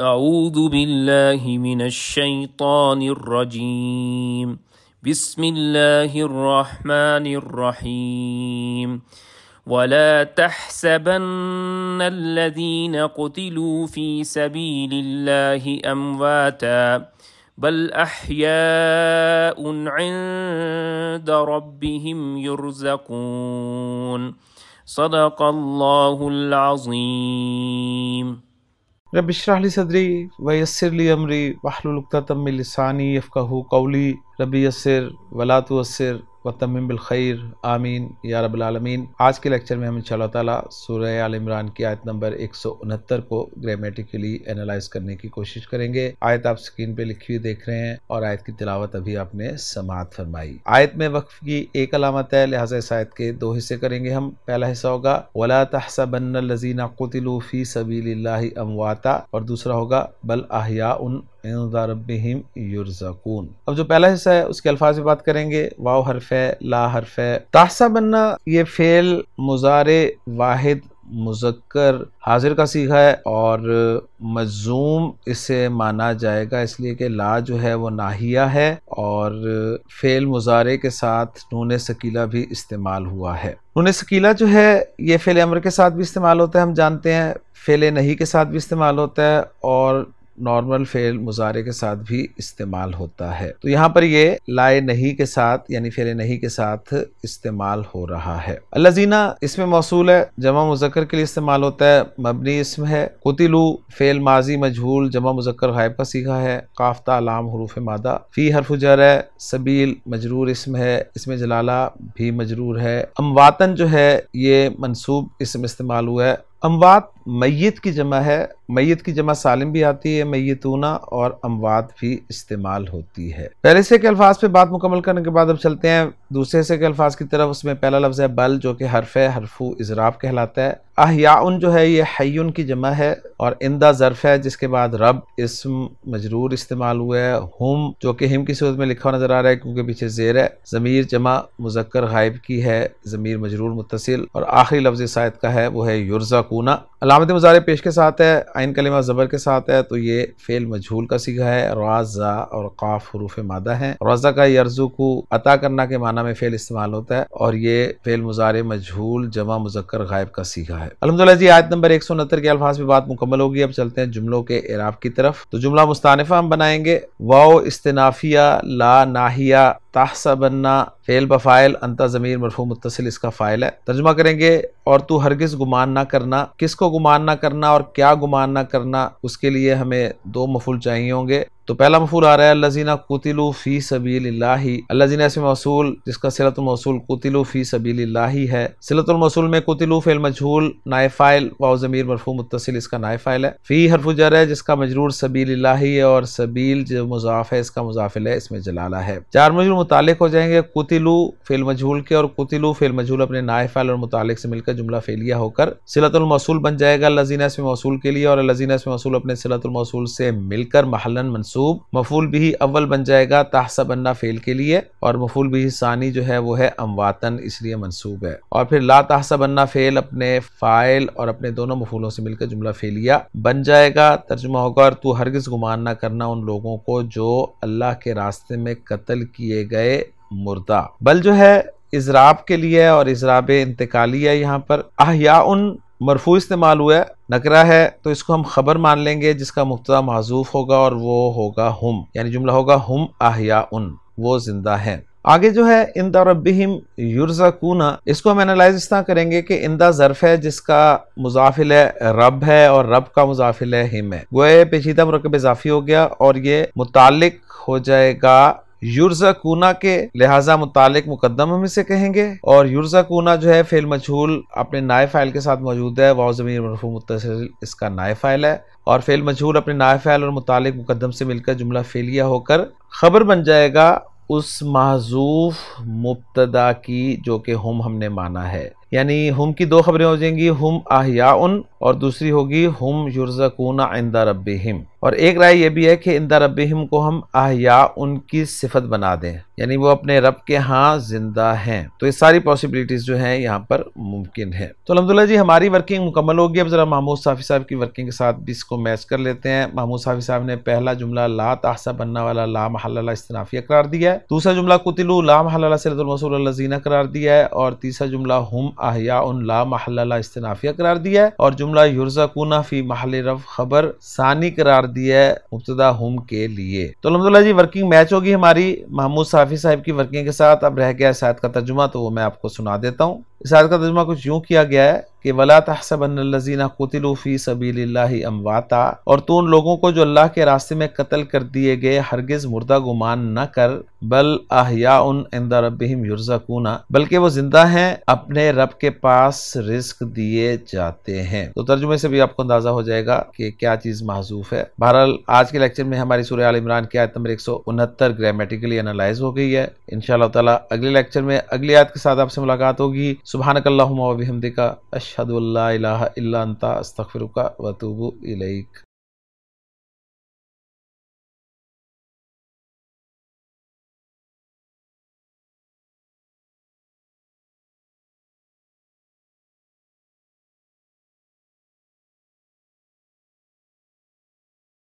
أعوذ بالله من الشيطان الرجيم بسم الله الرحمن الرحيم ولا تحسبن الذين قتلوا في سبيل الله أمواتا بل أحياء عند ربهم يرزقون صدق الله العظيم رب اشرح لی صدری ویسر لی امری وحلو لکتا تم لسانی یفقہ قولی ربی یسر ولا و وتمم بالخیر آمین یا رب العالمین آج کے لیکچر میں ہم انشاءاللہ تعالی سورہ آل عمران کی آیت نمبر 169 کو گریمیٹیکلی انالائز کرنے کی کوشش کریں گے آیت آپ سکرین پہ لکھی ہوئی دیکھ رہے ہیں اور آیت کی تلاوت ابھی آپ نے سماعت فرمائی آیت میں وقف کی ایک علامت ہے لہٰذا اس آیت کے دو حصے کریں گے ہم پہلا حصہ ہوگا ولا تحسبن الذين قتلوا في سبيل الله امواتا اور دوسرا ہوگا بل احیاء رب یورژ اب جو پہلا حصہ ہے اس کے الفاظ بات کریں گے واو حرف ہے لا حرف ہے تحسہ بننا یہ واحد مزار حاضر کا سیکھا ہے اور مجزوم مانا جائے گا اس لیے کہ لا جو ہے وہ ناہیہ ہے اور فعل مزارے کے ساتھ نون سکیلا بھی استعمال ہوا ہے نون سکیلا جو ہے یہ فعل امر کے ساتھ بھی استعمال ہوتا ہے ہم جانتے ہیں فعل نہیں کے ساتھ بھی استعمال ہوتا ہے اور نارمل فعل مظاہرے کے ساتھ بھی استعمال ہوتا ہے تو یہاں پر یہ لائے نہیں کے ساتھ یعنی فیل نہیں کے ساتھ استعمال ہو رہا ہے الزینا اس میں موصول ہے جمع مذکر کے لیے استعمال ہوتا ہے مبنی اسم ہے قتلو فیل ماضی مجھول جمع مذکر غائب کا سیکھا ہے کافتا علام حروف مادہ فی حرف جر ہے سبیل مجرور اسم ہے اسم جلالہ بھی مجرور ہے امواتن جو ہے یہ منصوب اسم استعمال ہوا ہے اموات میت کی جمع ہے میت کی جمع سالم بھی آتی ہے میتونہ اور اموات بھی استعمال ہوتی ہے پہلے سے کے الفاظ پہ بات مکمل کرنے کے بعد اب چلتے ہیں دوسرے سے کے الفاظ کی طرف اس میں پہلا لفظ ہے بل جو کہ حرف ہے حرفو اضراب کہلاتا ہے احیاؤن جو ہے یہ حیون کی جمع ہے اور اندہ ظرف ہے جس کے بعد رب اسم مجرور استعمال ہوا ہے ہم جو کہ ہم کی صورت میں لکھا نظر آ رہا ہے کیونکہ پیچھے زیر ہے ضمیر جمع مذکر غائب کی ہے ضمیر مجرور متصل اور آخری لفظ سائد کا ہے وہ ہے یورزا کونا علامت مزار پیش کے ساتھ ہے آئین کلمہ زبر کے ساتھ ہے تو یہ فعل مجھول کا سیگا ہے رازا اور قاف حروف مادہ ہیں روزہ کا یرزو کو عطا کرنا کے معنی میں فعل استعمال ہوتا ہے اور یہ فیل مزارِ مجھول جمع مذکر غائب کا سیگھا ہے الحمد للہ جی آیت نمبر ایک کے الفاظ پہ بات مکمل ہوگی اب چلتے ہیں جملوں کے اعراب کی طرف تو جملہ مستانفہ ہم بنائیں گے واو استنافیہ لا ناہیہ تحسبنا بننا فیل بفائل انتا ضمیر مرفو متصل اس کا فائل ہے ترجمہ کریں گے اور تو ہرگز گمان نہ کرنا کس کو گمان نہ کرنا اور کیا گمان نہ کرنا اس کے لیے ہمیں دو مفول چاہیے ہوں گے تو پہلا مفول آ رہا ہے اللہ قطلو فی سبیل اللہ اللہ موصول جس کا صلت الموصول قطلو فی سبیل اللہ ہے صلت الموصول میں قطلو فی المجھول فائل واو ضمیر مرفوع متصل اس کا نائے فائل ہے فی حرف جر ہے جس کا مجرور سبیل اللہ ہے اور سبیل جو مضاف ہے اس کا مضافل ہے اس میں جلالہ ہے چار مجرور متعلق ہو جائیں گے کتلو فی المجھول کے اور قطلو فی المجھول اپنے نائے فائل اور متعلق سے مل کر جملہ فعلیہ ہو کر صلت الموصول بن جائے گا اللہ موصول کے لیے اور اللہ موصول اپنے صلت الموصول سے مل کر محلن منصوب منصوب مفول بھی اول بن جائے گا تحسب انہ فیل کے لیے اور مفول بھی ثانی جو ہے وہ ہے امواتن اس لیے منصوب ہے اور پھر لا تحسب انہ فیل اپنے فائل اور اپنے دونوں مفولوں سے مل کر جملہ فیلیا بن جائے گا ترجمہ ہوگا اور تو ہرگز گمان نہ کرنا ان لوگوں کو جو اللہ کے راستے میں قتل کیے گئے مردہ بل جو ہے اضراب کے لیے اور اضراب انتقالی ہے یہاں پر احیاء ان مرفوع استعمال ہوا نکرہ ہے تو اس کو ہم خبر مان لیں گے جس کا مبتدا معذوف ہوگا اور وہ ہوگا ہم یعنی جملہ ہوگا ہم احیاء وہ زندہ ہیں آگے جو ہے اندا ربہم یرزقون اس کو ہم انالائز اس طرح کریں گے کہ اندا ظرف ہے جس کا مضافل ہے رب ہے اور رب کا مضافل ہے ہم ہے گوئے پیچیدہ مرکب اضافی ہو گیا اور یہ متعلق ہو جائے گا یورزا کونا کے لہٰذا متعلق مقدم ہم اسے کہیں گے اور یورزا کونا جو ہے فیل مچھول اپنے نائے فائل کے ساتھ موجود ہے واؤ زمین اس کا نائے فائل ہے اور فیل مچھول اپنے نائے فائل اور متعلق مقدم سے مل کر جملہ فیلیا ہو کر خبر بن جائے گا اس محضوف مبتدا کی جو کہ ہم ہم نے مانا ہے یعنی ہم کی دو خبریں ہو جائیں گی ہم آہیا ان اور دوسری ہوگی ہم یورزا کونا آئندہ رب ہم اور ایک رائے یہ بھی ہے کہ اندہ ربہم کو ہم احیاء ان کی صفت بنا دیں یعنی وہ اپنے رب کے ہاں زندہ ہیں تو یہ ساری پوسیبلیٹیز جو ہیں یہاں پر ممکن ہیں تو الحمدللہ جی ہماری ورکنگ مکمل ہوگی اب ذرا محمود صافی صاحب کی ورکنگ کے ساتھ بھی اس کو میچ کر لیتے ہیں محمود صافی صاحب نے پہلا جملہ لا تحسا بننا والا لا محل اللہ استنافی قرار دیا ہے دوسرا جملہ قتلو لا محل اللہ سیرت المسول اللہ زینہ قرار دیا ہے اور تیسرا جملہ ہم احیاء ان لا محل اللہ استنافی قرار دیا ہے اور جملہ یورزا فی محل رف خبر ثانی قرار دیا ہے مبتدا کے لیے تو الحمد اللہ جی ورکنگ میچ ہوگی ہماری محمود صافی صاحب کی ورکنگ کے ساتھ اب رہ گیا شاید کا ترجمہ تو وہ میں آپ کو سنا دیتا ہوں اس آیت کا ترجمہ کچھ یوں کیا گیا ہے کہ ولا تحسب اللہ اور تو ان لوگوں کو جو اللہ کے راستے میں قتل کر دیے گئے ہرگز مردہ گمان نہ کر بل بلکہ وہ زندہ ہیں اپنے رب کے پاس رزق دیے جاتے ہیں تو ترجمے سے بھی آپ کو اندازہ ہو جائے گا کہ کیا چیز محضوف ہے بہرحال آج کے لیکچر میں ہماری سریال عمران کی گرامیٹیکلی انالائز ہو گئی ہے انشاءاللہ تعالی اگلے لیکچر میں اگلی آیت کے ساتھ آپ سے ملاقات ہوگی سبحانک اللہم و بحمدکا اشہدو اللہ الہ الا انتا استغفرکا و توبو الیک